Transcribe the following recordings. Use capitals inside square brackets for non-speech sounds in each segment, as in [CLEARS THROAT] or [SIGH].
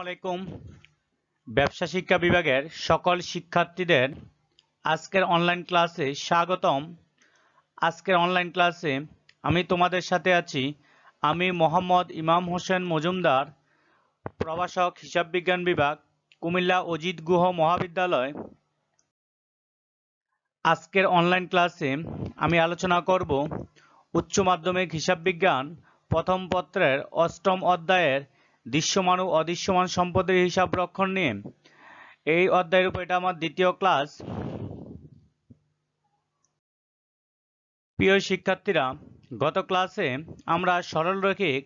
আলাইকুম ব্যবসা শিক্ষা বিভাগের সকল শিক্ষার্থীদের আজকের অনলাইন ক্লাসে স্বাগতম আজকের অনলাইন ক্লাসে আমি তোমাদের সাথে আছি আমি মোহাম্মদ ইমাম হোসেন মজুমদার প্রভাষক হিসাব বিজ্ঞান বিভাগ কুমিল্লা অজিত গুহ মহাবিদ্যালয় আজকের অনলাইন ক্লাসে আমি আলোচনা করব উচ্চ মাধ্যমিক হিসাব বিজ্ঞান প্রথম পত্রের অষ্টম অধ্যায়ের দৃশ্যমান ও অদৃশ্যমান সম্পদের হিসাব রক্ষণ নিয়ে এই অধ্যায়ের উপর এটা আমার দ্বিতীয় ক্লাস প্রিয় শিক্ষার্থীরা গত ক্লাসে আমরা রৈখিক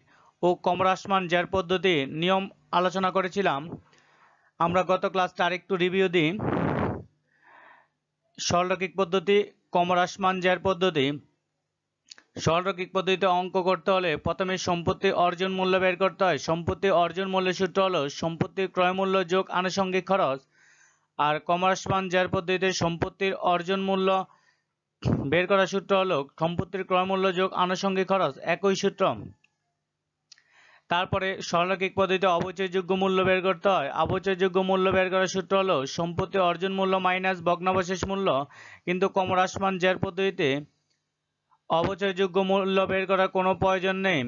ও কমরাসমান জ্যার পদ্ধতি নিয়ম আলোচনা করেছিলাম আমরা গত ক্লাসটা আরেকটু রিভিউ দিই সরলরৈখিক পদ্ধতি কমরাসমান জ্যার পদ্ধতি সরলরৈখিক পদ্ধতিতে অঙ্ক করতে হলে প্রথমে সম্পত্তি অর্জন মূল্য বের করতে হয় সম্পত্তি অর্জন মূল্যের সূত্র হলো সম্পত্তির ক্রয় মূল্য যোগ আনুষঙ্গিক খরচ আর কমার্স যার পদ্ধতিতে সম্পত্তির অর্জন মূল্য বের করার সূত্র হলো সম্পত্তির ক্রয় মূল্য যোগ আনুষঙ্গিক খরচ একই সূত্র তারপরে সরলরৈখিক পদ্ধতিতে অবচয়যোগ্য মূল্য বের করতে হয় অবচয়যোগ্য মূল্য বের করার সূত্র হলো সম্পত্তি অর্জন মূল্য মাইনাস ভগ্নাবশেষ মূল্য কিন্তু কমরাসমান যার পদ্ধতিতে অবচয়যোগ্য মূল্য বের করার কোনো প্রয়োজন নেই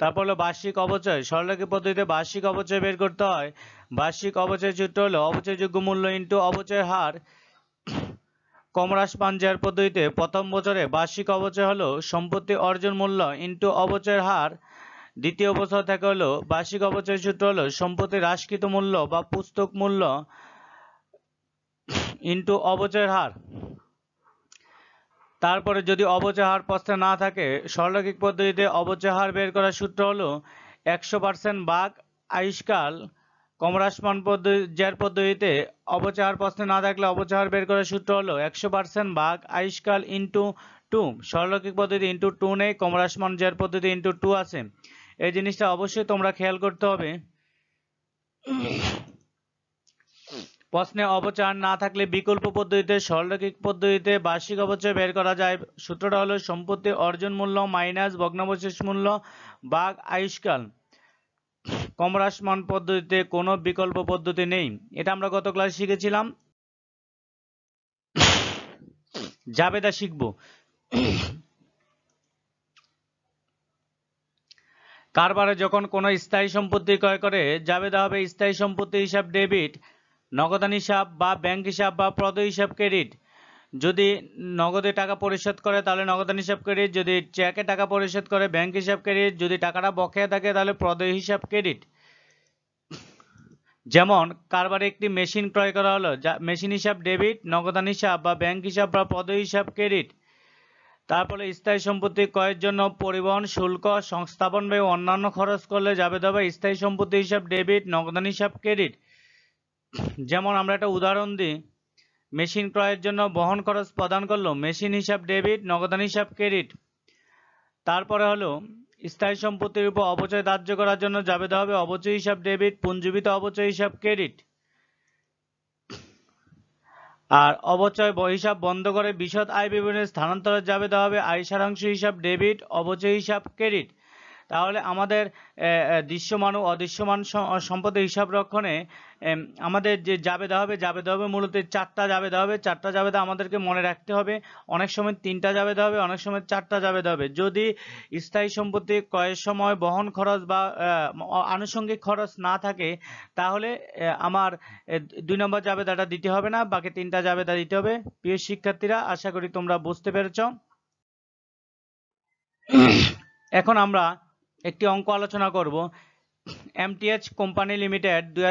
তারপর হলো বার্ষিক অবচয় সরলরেখা পদ্ধতিতে বার্ষিক অবচয় বের করতে হয় বার্ষিক অবচয় সূত্র হলো অবচয়যোগ্য মূল্য ইন্টু অবচয় হার কমরাস পাঞ্জার পদ্ধতিতে প্রথম বছরে বার্ষিক অবচয় হলো সম্পত্তি অর্জন মূল্য ইন্টু অবচয়ের হার দ্বিতীয় বছর থেকে হলো বার্ষিক অবচয় সূত্র হলো সম্পত্তি হ্রাসকৃত মূল্য বা পুস্তক মূল্য ইন্টু অবচয়ের হার তারপরে যদি অবচহার প্রশ্নে না থাকে সরলরৈখিক পদ্ধতিতে অবচহার বের করার সূত্র হলো একশো পার্সেন্ট বাঘ আয়ুষ্কাল কমরাসমান পদ্ধতি জ্যার পদ্ধতিতে অবচহার প্রশ্নে না থাকলে অবচহার বের করার সূত্র হলো একশো পার্সেন্ট বাঘ আয়ুষ্কাল ইন্টু টু সরলরৈখিক পদ্ধতি ইন্টু টু নেই কমরাসমান জ্যার পদ্ধতি ইন্টু টু আছে এই জিনিসটা অবশ্যই তোমরা খেয়াল করতে হবে প্রশ্নে অপচয়ন না থাকলে বিকল্প পদ্ধতিতে সরলরৈখিক পদ্ধতিতে বার্ষিক অপচয় বের করা যায় সূত্রটা হলো সম্পত্তি অর্জন মূল্য মাইনাস ভগ্নাবশেষ মূল্য বাঘ আয়ুষ্কাল কমরাসমান পদ্ধতিতে কোনো বিকল্প পদ্ধতি নেই এটা আমরা গত ক্লাসে শিখেছিলাম জাবেদা শিখব কারবারে যখন কোনো স্থায়ী সম্পত্তি ক্রয় করে জাবেদা হবে স্থায়ী সম্পত্তি হিসাব ডেবিট নগদান হিসাব বা ব্যাংক হিসাব বা প্রদ হিসাব ক্রেডিট যদি নগদে টাকা পরিশোধ করে তাহলে নগদান হিসাব ক্রেডিট যদি চেকে টাকা পরিশোধ করে ব্যাংক হিসাব ক্রেডিট যদি টাকাটা বকেয়া থাকে তাহলে প্রদয় হিসাব ক্রেডিট যেমন কারবার একটি মেশিন ক্রয় করা হলো যা মেশিন হিসাব ডেবিট নগদান হিসাব বা ব্যাংক হিসাব বা পদ হিসাব ক্রেডিট তারপরে স্থায়ী সম্পত্তি ক্রয়ের জন্য পরিবহন শুল্ক সংস্থাপন বা অন্যান্য খরচ করলে যাবে তবে স্থায়ী সম্পত্তি হিসাব ডেবিট নগদান হিসাব ক্রেডিট যেমন আমরা একটা উদাহরণ দিই মেশিন ক্রয়ের জন্য বহন খরচ প্রদান করলো মেশিন হিসাব ডেবিট নগদান হিসাব ক্রেডিট তারপরে হলো স্থায়ী সম্পত্তির উপর অপচয় ধার্য করার জন্য যাবে হবে অপচয় হিসাব ডেবিট পুঞ্জীবিত অপচয় হিসাব ক্রেডিট আর অবচয় হিসাব বন্ধ করে বিশদ আয় বিবরণী স্থানান্তরের যাবে দেওয়া হবে আয় সারাংশ হিসাব ডেবিট অবচয় হিসাব ক্রেডিট তাহলে আমাদের দৃশ্যমান ও অদৃশ্যমান সম্পদের হিসাব রক্ষণে আমাদের যে জাবেদা হবে জাবেদা হবে মূলত চারটা জাবেদা হবে চারটা জাবেদা আমাদেরকে মনে রাখতে হবে অনেক সময় তিনটা জাবেদা হবে অনেক সময় চারটা জাবেদা হবে যদি স্থায়ী সম্পত্তি ক্রয়ের সময় বহন খরচ বা আনুষঙ্গিক খরচ না থাকে তাহলে আমার দুই নম্বর জাবেদাটা দিতে হবে না বাকি তিনটা জাবেদা দিতে হবে প্রিয় শিক্ষার্থীরা আশা করি তোমরা বুঝতে পেরেছ এখন আমরা একটি অঙ্ক আলোচনা করব এমটিএচ কোম্পানি লিমিটেড দুই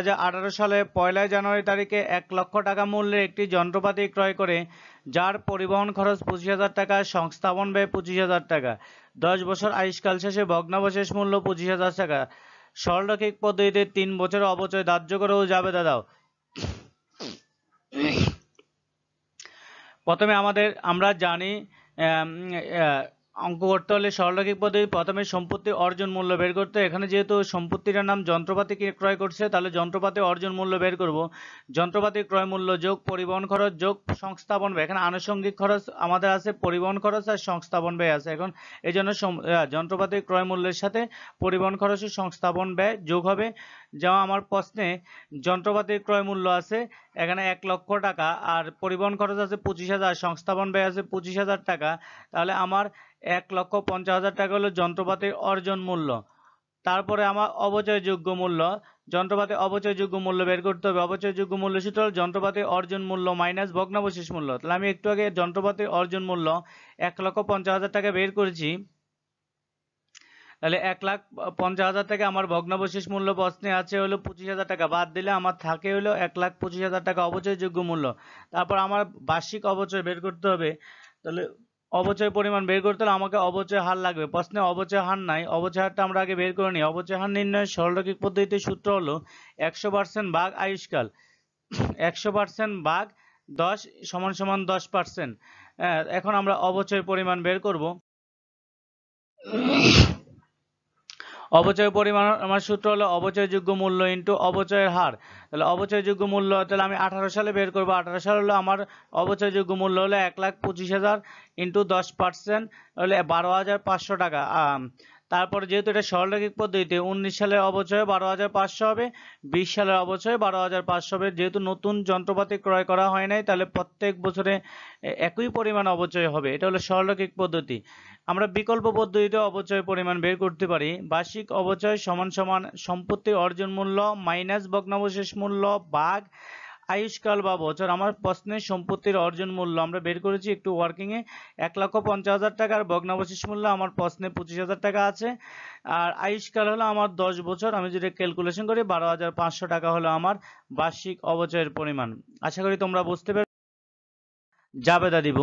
সালে পয়লা জানুয়ারি তারিখে এক লক্ষ টাকা মূল্যের একটি যন্ত্রপাতি ক্রয় করে যার পরিবহন খরচ পঁচিশ হাজার টাকা সংস্থাপন ব্যয় পঁচিশ হাজার টাকা দশ বছর আয়ুষ্কাল শেষে ভগ্নাবশেষ মূল্য পঁচিশ হাজার টাকা সরলরৈখিক পদ্ধতিতে তিন বছরের অবচয় ধার্য করেও যাবে দাদাও প্রথমে আমাদের আমরা জানি অঙ্ক করতে হলে সরলরৈখিক পদ্ধতি প্রথমে সম্পত্তি অর্জন মূল্য বের করতে এখানে যেহেতু সম্পত্তিটার নাম যন্ত্রপাতি ক্রয় করছে তাহলে যন্ত্রপাতি অর্জন মূল্য বের করব যন্ত্রপাতি ক্রয় মূল্য যোগ পরিবহন খরচ যোগ সংস্থাপন ব্যয় এখানে আনুষঙ্গিক খরচ আমাদের আছে পরিবহন খরচ আর সংস্থাপন ব্যয় আছে এখন এই জন্য যন্ত্রপাতি ক্রয় মূল্যের সাথে পরিবহন খরচের সংস্থাপন ব্যয় যোগ হবে যেমন আমার প্রশ্নে যন্ত্রপাতির ক্রয় মূল্য আছে এখানে এক লক্ষ টাকা আর পরিবহন খরচ আছে পঁচিশ হাজার সংস্থাপন ব্যয় আছে পঁচিশ হাজার টাকা তাহলে আমার এক লক্ষ পঞ্চাশ হাজার টাকা হলো যন্ত্রপাতির অর্জন মূল্য তারপরে আমার অবচয়যোগ্য মূল্য যন্ত্রপাতি অবচয়যোগ্য মূল্য বের করতে হবে অবচয়যোগ্য মূল্য সূত্র যন্ত্রপাতি অর্জন মূল্য মাইনাস ভগ্নাবশেষ মূল্য তাহলে আমি একটু আগে যন্ত্রপাতির অর্জন মূল্য এক লক্ষ পঞ্চাশ হাজার টাকা বের করেছি তাহলে এক লাখ পঞ্চাশ হাজার টাকা আমার ভগ্নাবশেষ মূল্য প্রশ্নে আছে হলো পঁচিশ হাজার টাকা বাদ দিলে আমার থাকে হলো এক লাখ পঁচিশ হাজার টাকা অবচয়যোগ্য মূল্য তারপর আমার বার্ষিক অবচয় বের করতে হবে তাহলে অবচয় পরিমাণ বের করতে হলে আমাকে অবচয় হার লাগবে প্রশ্নে অবচয় হার নাই অবচয় হারটা আমরা আগে বের করে নিই অবচয় হার নির্ণয়ের সরলরৈখিক পদ্ধতির সূত্র হলো একশো পার্সেন্ট বাঘ আয়ুষ্কাল একশো পার্সেন্ট বাঘ দশ সমান সমান দশ পার্সেন্ট হ্যাঁ, এখন আমরা অবচয় পরিমাণ বের করব অবচয় পরিমাণ আমার সূত্র হলো অবচয়যোগ্য মূল্য ইন্টু অবচয়ের হার তাহলে অবচয়যোগ্য মূল্য তাহলে আমি আঠারো সালে বের করবো আঠারো সাল হলো আমার অবচয়যোগ্য মূল্য হলো এক লাখ পঁচিশ হাজার ইন্টু দশ পার্সেন্ট হলে বারো হাজার পাঁচশো টাকা তারপরে যেহেতু এটা সরলরৈখিক পদ্ধতিতে উনিশ সালের অবচয় বারো হাজার পাঁচশো হবে বিশ সালের অবচয় বারো হাজার পাঁচশো হবে যেহেতু নতুন যন্ত্রপাতি ক্রয় করা হয় নাই তাহলে প্রত্যেক বছরে একই পরিমাণ অবচয় হবে এটা হলো সরলরৈখিক পদ্ধতি আমরা বিকল্প পদ্ধতিতে অবচয় পরিমাণ বের করতে পারি বার্ষিক অবচয় সমান সমান সম্পত্তি অর্জন মূল্য মাইনাস ভগ্নাবশেষ মূল্য ভাগ আয়ুষ্কাল বা বছর আমার প্রশ্নের সম্পত্তির অর্জন মূল্য আমরা বের করেছি একটু ওয়ার্কিংয়ে এক লক্ষ পঞ্চাশ হাজার টাকা আর ভগ্নাবশেষ মূল্য আমার প্রশ্নে পঁচিশ হাজার টাকা আছে আর আয়ুষ্কাল হলো আমার দশ বছর আমি যদি ক্যালকুলেশন করি বারো হাজার পাঁচশো টাকা হলো আমার বার্ষিক অবচয়ের পরিমাণ আশা করি তোমরা বুঝতে পার জাবেদা দিব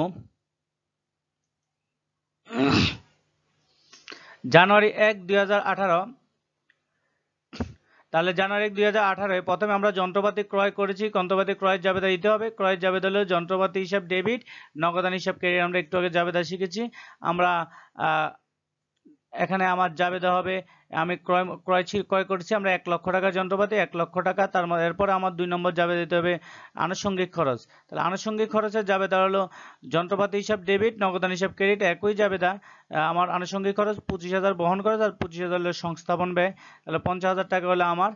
জানুয়ারি এক দুই হাজার আঠারো তাহলে জানুয়ারি দুই হাজার আঠারোয় প্রথমে আমরা যন্ত্রপাতি ক্রয় করেছি যন্ত্রপাতি ক্রয়ের জাবেদা দিতে হবে ক্রয়ের জাবেদা হলে যন্ত্রপাতি হিসাব ডেবিট নগদান হিসাব ক্রেডিট আমরা একটু আগে জাবেদা শিখেছি আমরা এখানে আমার জাবেদা হবে আমি ক্রয় ক্রয় ক্রয় করেছি আমরা এক লক্ষ টাকা যন্ত্রপাতি এক লক্ষ টাকা তার এরপরে আমার দুই নম্বর যাবে দিতে হবে আনুষঙ্গিক খরচ তাহলে আনুষঙ্গিক খরচে যাবে হলো যন্ত্রপাতি হিসাব ডেবিট নগদান হিসাব ক্রেডিট একই যাবে দা আমার আনুষঙ্গিক খরচ পঁচিশ হাজার বহন খরচ আর পঁচিশ হাজার হলো সংস্থাপন ব্যয় তাহলে পঞ্চাশ হাজার টাকা হলো আমার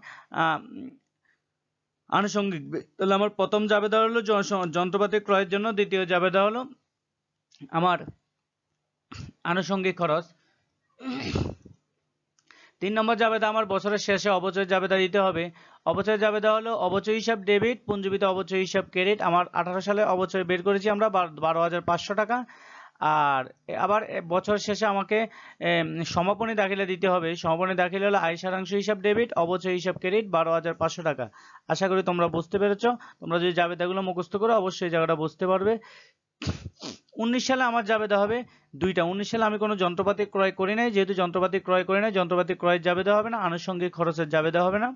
আনুষঙ্গিক তাহলে আমার প্রথম যাবে হলো যন্ত্রপাতি ক্রয়ের জন্য দ্বিতীয় যাবে হলো আমার আনুষঙ্গিক খরচ তিন নম্বর জাবেদা আমার বছরের শেষে অবচয় জাবেদা দিতে হবে অবচয় জাবেদা হলো অবচয় হিসাব ডেবিট পুঞ্জীবিত অবচয় হিসাব ক্রেডিট আমার আঠারো সালে অবচয় বের করেছি আমরা বারো হাজার পাঁচশো টাকা আর আবার বছর শেষে আমাকে সমাপনী দাখিলা দিতে হবে সমাপনী দাখিলা হলো আয় সারাংশ হিসাব ডেবিট অবচয় হিসাব ক্রেডিট বারো হাজার পাঁচশো টাকা আশা করি তোমরা বুঝতে পেরেছ তোমরা যদি জাবেদাগুলো মুখস্থ করো অবশ্যই জায়গাটা বুঝতে পারবে উনিশ সালে আমার জাবেদা হবে দুইটা উনিশ সালে আমি কোনো যন্ত্রপাতি ক্রয় করি নাই যেহেতু যন্ত্রপাতি ক্রয় করি নাই যন্ত্রপাতি ক্রয়ের জাবেদা হবে না আনুষঙ্গিক খরচের জাবেদা হবে না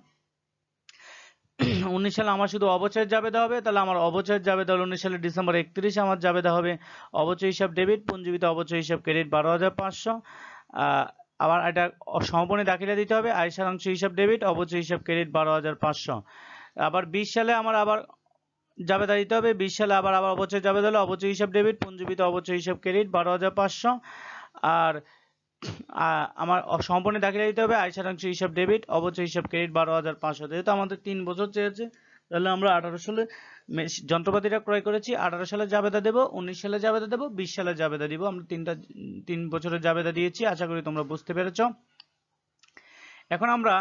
উনিশ সালে আমার শুধু অবচয়ের জাবেদা হবে তাহলে আমার অবচয়ের যাবে হলো উনিশ সালে ডিসেম্বর একত্রিশে আমার জাবেদা হবে অবচয় হিসাব ডেবিট পুঞ্জীবিত অবচয় হিসাব ক্রেডিট বারো হাজার পাঁচশো আবার এটা সমাপনী দাখিলা দিতে হবে আয় সারাংশ হিসাব ডেবিট অবচয় হিসাব ক্রেডিট বারো হাজার পাঁচশো আবার বিশ সালে আমার আবার জাবেদা দিতে হবে বিশ সালে আবার আবার অবচয় যাবে হলে অবচয় হিসাব ডেবিট পুঞ্জীবিত অবচয় হিসাব ক্রেডিট বারো হাজার পাঁচশো আর আমার সম্পূর্ণ দাখিলা দিতে হবে আয় হিসাব ডেবিট অবচয় হিসাব ক্রেডিট বারো হাজার পাঁচশো যেহেতু আমাদের তিন বছর চেয়েছে তাহলে আমরা আঠারো সালে যন্ত্রপাতিটা ক্রয় করেছি আঠারো সালে জাবেদা দেবো উনিশ সালে জাবেদা দেবো বিশ সালে জাবেদা দিব আমরা তিনটা তিন বছরের জাবেদা দিয়েছি আশা করি তোমরা বুঝতে পেরেছ এখন আমরা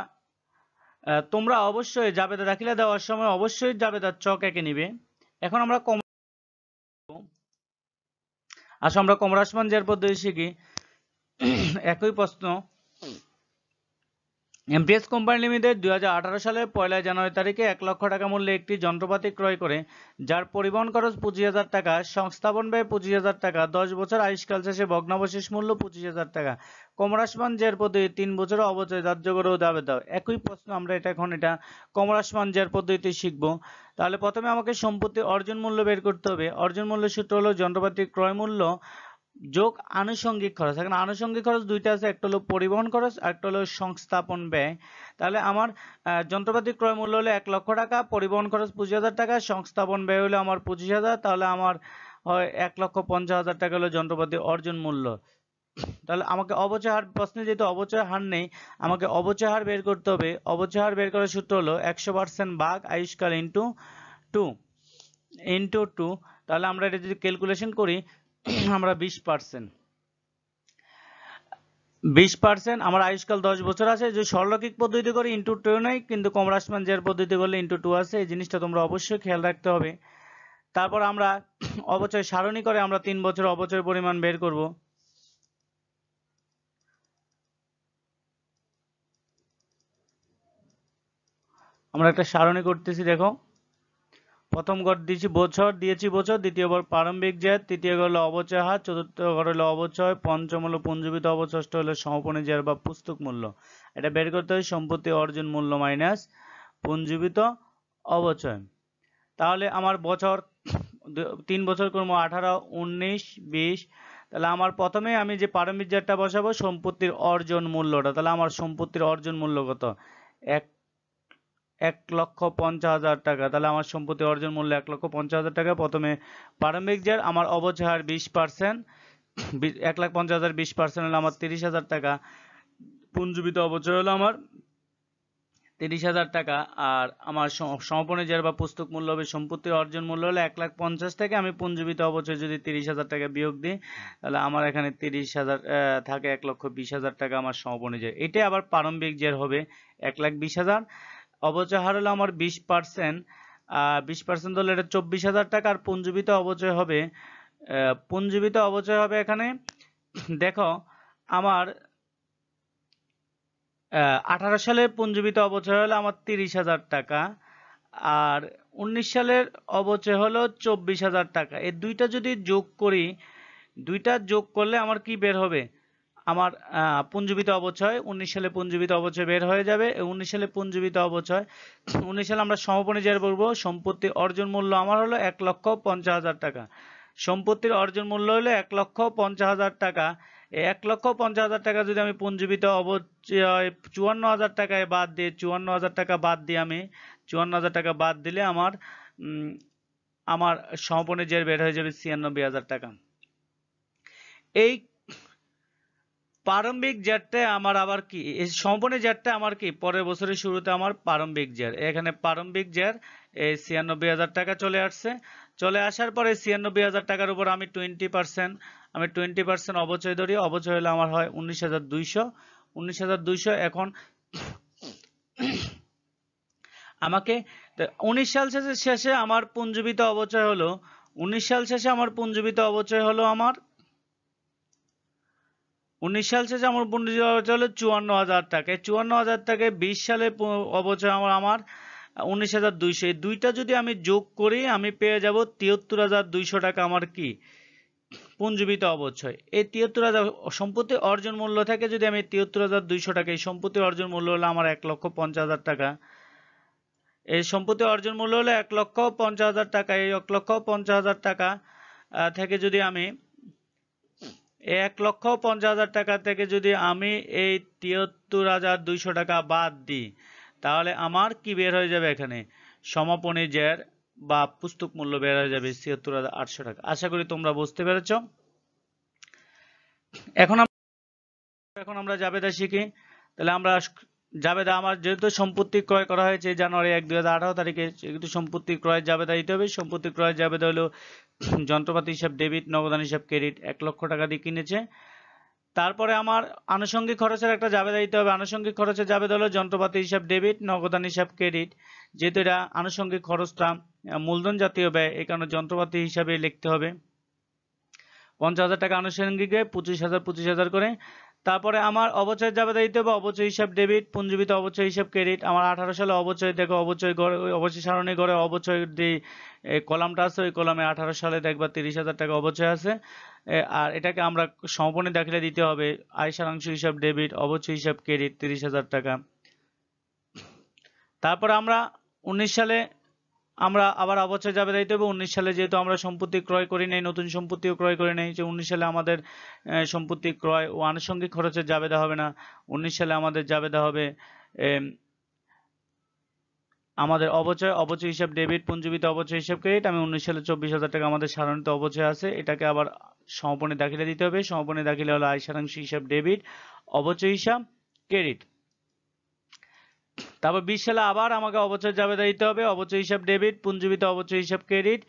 তোমরা অবশ্যই জাবেদা দাখিলা দেওয়ার সময় অবশ্যই জাবেদার চক একে নিবে এখন আমরা কম আসো আচ্ছা, আমরা কমরাসমান জের পদ্ধতি শিখি [CLEARS THROAT] একই প্রশ্ন এমপিএস কোম্পানি লিমিটেড দুই সালের পয়লা জানুয়ারি তারিখে এক লক্ষ টাকা মূল্যে একটি যন্ত্রপাতি ক্রয় করে যার পরিবহন খরচ পঁচিশ হাজার টাকা সংস্থাপন ব্যয় পঁচিশ হাজার টাকা দশ বছর আয়ুষ্কাল শেষে ভগ্নাবশেষ মূল্য পঁচিশ হাজার টাকা কমরাসমান জের পদ্ধতি তিন বছর অবচয় ধার্য করে দাবে দাও একই প্রশ্ন আমরা এটা এখন এটা কমরাসমান জের পদ্ধতিতে শিখব তাহলে প্রথমে আমাকে সম্পত্তি অর্জন মূল্য বের করতে হবে অর্জন মূল্য সূত্র হলো যন্ত্রপাতির ক্রয় মূল্য যোগ আনুষঙ্গিক খরচ এখন আনুষঙ্গিক খরচ দুইটা আছে একটা হলো পরিবহন খরচ আর একটা হলো সংস্থাপন ব্যয় তাহলে আমার যন্ত্রপাতি ক্রয় মূল্য হলো এক লক্ষ টাকা পরিবহন খরচ পঁচিশ হাজার টাকা সংস্থাপন ব্যয় হলো আমার পঁচিশ হাজার তাহলে আমার হয় এক লক্ষ পঞ্চাশ হাজার টাকা হলো যন্ত্রপাতি অর্জন মূল্য তাহলে আমাকে অবচয় হার প্রশ্নে যেহেতু অবচয় হার নেই আমাকে অবচয় হার বের করতে হবে অবচয় হার বের করার সূত্র হলো একশো পার্সেন্ট বাঘ আয়ুষ্কাল ইন্টু টু ইন্টু টু তাহলে আমরা এটা যদি ক্যালকুলেশন করি আমরা বিশ পার্সেন্ট বিশ পার্সেন্ট আমার আয়ুষ্কাল দশ বছর আছে যদি সরলৌকিক পদ্ধতি করে ইন্টু টু নেই কিন্তু কমরাসমান জের পদ্ধতি করলে ইন্টু টু আছে এই জিনিসটা তোমরা অবশ্যই খেয়াল রাখতে হবে তারপর আমরা অবচয় সারণী করে আমরা তিন বছর অবচয় পরিমাণ বের করব আমরা একটা সারণী করতেছি দেখো প্রথম ঘর দিয়েছি বছর দিয়েছি বছর দ্বিতীয় ঘর প্রারম্ভিক জেদ তৃতীয় ঘর হলো অবচয় হার চতুর্থ ঘর হলো অবচয় পঞ্চম হলো পুঞ্জীবিত ষষ্ঠ হলো সমাপনী জেয়ার বা পুস্তক মূল্য এটা বের করতে হয় সম্পত্তি অর্জন মূল্য মাইনাস পুঞ্জীবিত অবচয় তাহলে আমার বছর তিন বছর কর্ম আঠারো উনিশ বিশ তাহলে আমার প্রথমে আমি যে প্রারম্ভিক জেরটা বসাবো সম্পত্তির অর্জন মূল্যটা তাহলে আমার সম্পত্তির অর্জন মূল্য কত এক এক লক্ষ পঞ্চাশ হাজার টাকা তাহলে আমার সম্পত্তি অর্জন মূল্য এক লক্ষ পঞ্চাশ হাজার টাকা প্রথমে প্রারম্ভিক যার আমার অবচার হার বিশ পার্সেন্ট এক লাখ পঞ্চাশ হাজার বিশ পার্সেন্ট হলো আমার তিরিশ হাজার টাকা পুঞ্জীবিত অবচয় হলো আমার তিরিশ হাজার টাকা আর আমার সমাপনী যার বা পুস্তক মূল্য হবে সম্পত্তির অর্জন মূল্য হলো এক লাখ পঞ্চাশ থেকে আমি পুঞ্জীবিত অবচয় যদি তিরিশ হাজার টাকা বিয়োগ দিই তাহলে আমার এখানে তিরিশ হাজার থাকে এক লক্ষ বিশ হাজার টাকা আমার সমাপনী জের এটাই আবার প্রারম্ভিক জের হবে এক লাখ বিশ হাজার অবচয় হার হলো আমার বিশ পার্সেন্ট বিশ পার্সেন্ট হলে এটা চব্বিশ হাজার টাকা আর পুঞ্জীবিত অবচয় হবে পুঞ্জীবিত অবচয় হবে এখানে দেখো আমার আঠারো সালের পুঞ্জীবিত অবচয় হলো আমার তিরিশ হাজার টাকা আর উনিশ সালের অবচয় হলো চব্বিশ হাজার টাকা এই দুইটা যদি যোগ করি দুইটা যোগ করলে আমার কি বের হবে আমার পুঞ্জীবিত অবচয় উনিশ সালে পুঞ্জীবিত অবচয় বের হয়ে যাবে উনিশ সালে পুঞ্জীবিত অবচয় উনিশ সালে আমরা সমাপনী বলব সম্পত্তি অর্জন মূল্য আমার হলো এক লক্ষ পঞ্চাশ হাজার টাকা সম্পত্তির অর্জন মূল্য হলো এক লক্ষ পঞ্চাশ হাজার টাকা এক লক্ষ পঞ্চাশ হাজার টাকা যদি আমি পুঞ্জীবিত অবচয় চুয়ান্ন হাজার টাকায় বাদ দিয়ে চুয়ান্ন হাজার টাকা বাদ দিয়ে আমি চুয়ান্ন হাজার টাকা বাদ দিলে আমার আমার সমাপনী জের বের হয়ে যাবে ছিয়ানব্বই হাজার টাকা এই প্রারম্ভিক জ্যারটায় আমার আবার কি সম্পূর্ণ জ্যারটা আমার কি পরের বছরের শুরুতে আমার প্রারম্ভিক জ্যার এখানে প্রারম্ভিক জ্যার এই ছিয়ানব্বই হাজার টাকা চলে আসছে চলে আসার পরে ছিয়ানব্বই হাজার টাকার উপর আমি টোয়েন্টি পার্সেন্ট আমি টোয়েন্টি পার্সেন্ট অবচয় ধরি অবচয় হলে আমার হয় উনিশ হাজার দুইশো উনিশ হাজার দুইশো এখন আমাকে উনিশ সাল শেষে শেষে আমার পুঞ্জীবিত অবচয় হলো উনিশ সাল শেষে আমার পুঞ্জীবিত অবচয় হলো আমার উনিশ সাল শেষে আমার পুঁজি অবচয় হলো চুয়ান্ন হাজার টাকা চুয়ান্ন হাজার টাকায় বিশ সালে অবচয় আমার আমার উনিশ হাজার দুইশো এই দুইটা যদি আমি যোগ করি আমি পেয়ে যাব তিয়াত্তর হাজার দুইশো টাকা আমার কি পুঞ্জীবিত অবচয় এই তিয়াত্তর হাজার সম্পত্তি অর্জন মূল্য থেকে যদি আমি তিয়াত্তর হাজার দুইশো টাকা এই সম্পত্তি অর্জন মূল্য হলো আমার এক লক্ষ পঞ্চাশ হাজার টাকা এই সম্পত্তি অর্জন মূল্য হলো এক লক্ষ পঞ্চাশ হাজার টাকা এই এক লক্ষ পঞ্চাশ হাজার টাকা থেকে যদি আমি এক লক্ষ পঞ্চাশ হাজার টাকা থেকে যদি আমি এই তিয়াত্তর হাজার দুইশো টাকা বাদ দিই তাহলে আমার কি বের হয়ে যাবে এখানে সমাপনী জের বা পুস্তক মূল্য বের হয়ে যাবে ছিয়াত্তর হাজার আটশো টাকা আশা করি তোমরা বুঝতে পেরেছ এখন এখন আমরা যাবেদা শিখি তাহলে আমরা যাবেদা আমার যেহেতু সম্পত্তি ক্রয় করা হয়েছে জানুয়ারি এক দুই হাজার আঠারো তারিখে সেহেতু সম্পত্তি ক্রয় যাবে দিতে হবে সম্পত্তি ক্রয় জাবেদা হলো যন্ত্রপাতি হিসাব ডেবিট নগদান হিসাব ক্রেডিট এক লক্ষ টাকা দিয়ে কিনেছে তারপরে আমার আনুষঙ্গিক খরচের একটা জাবেদা দিতে হবে আনুষঙ্গিক খরচের জাবেদ হলো যন্ত্রপাতি হিসাব ডেবিট নগদান হিসাব ক্রেডিট যেহেতু এটা আনুষঙ্গিক খরচটা মূলধন জাতীয় ব্যয় এই কারণে যন্ত্রপাতি হিসাবে লিখতে হবে পঞ্চাশ হাজার টাকা আনুষঙ্গিক ব্যয় পঁচিশ হাজার পঁচিশ হাজার করে তারপরে আমার অবচয় যাবে দিতে হবে অবচয় হিসাব ডেবিট পুঞ্জীবিত অবচয় হিসাব ক্রেডিট আমার আঠারো সালে অবচয় দেখো অবচয় গড়ে অবচয় সারণী গড়ে অবচয় যে কলামটা আছে ওই কলামে আঠারো সালে দেখবা তিরিশ হাজার টাকা অবচয় আছে আর এটাকে আমরা সমাপনী দাখিলে দিতে হবে আয় সারাংশ হিসাব ডেবিট অবচয় হিসাব ক্রেডিট তিরিশ হাজার টাকা তারপর আমরা উনিশ সালে আমরা আবার অবচয় যাবে দায়িত্ব হবে উনিশ সালে যেহেতু আমরা সম্পত্তি ক্রয় করি নাই নতুন সম্পত্তিও ক্রয় করি নাই যে উনিশ সালে আমাদের সম্পত্তি ক্রয় ও আনুষঙ্গিক খরচের যাবে হবে না উনিশ সালে আমাদের জাবেদা হবে আমাদের অবচয় অবচয় হিসাব ডেবিট পুঞ্জীবিত অবচয় হিসাব ক্রেডিট আমি উনিশ সালে চব্বিশ হাজার টাকা আমাদের সাধারণত অবচয় আছে এটাকে আবার সমাপনী দাখিলে দিতে হবে সমপনে দাখিলে হলো আয় সারাংশ হিসাব ডেবিট অবচয় হিসাব ক্রেডিট তারপর বিশ সালে আবার আমাকে অবচয় জাবেদা দিতে হবে অবচয় হিসাব ডেবিট পুঞ্জীবিত অবচয় হিসাব ক্রেডিট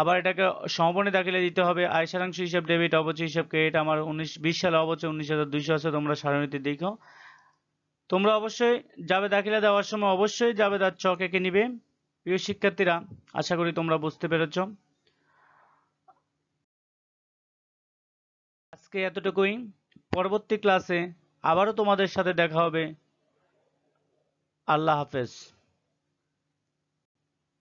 আবার এটাকে সমপণে দাখিলে দিতে হবে আয় সারাংশ হিসাব ডেবিট অবচয় হিসাব ক্রেডিট আমার উনিশ বিশ সালে অবচয় উনিশ হাজার দুইশো আছে তোমরা সারণীতে দেখো তোমরা অবশ্যই যাবে দাখিলা দেওয়ার সময় অবশ্যই যাবে তার চক একে নিবে প্রিয় শিক্ষার্থীরা আশা করি তোমরা বুঝতে পেরেছ আজকে এতটুকুই পরবর্তী ক্লাসে আবারও তোমাদের সাথে দেখা হবে আল্লাহ হাফেজ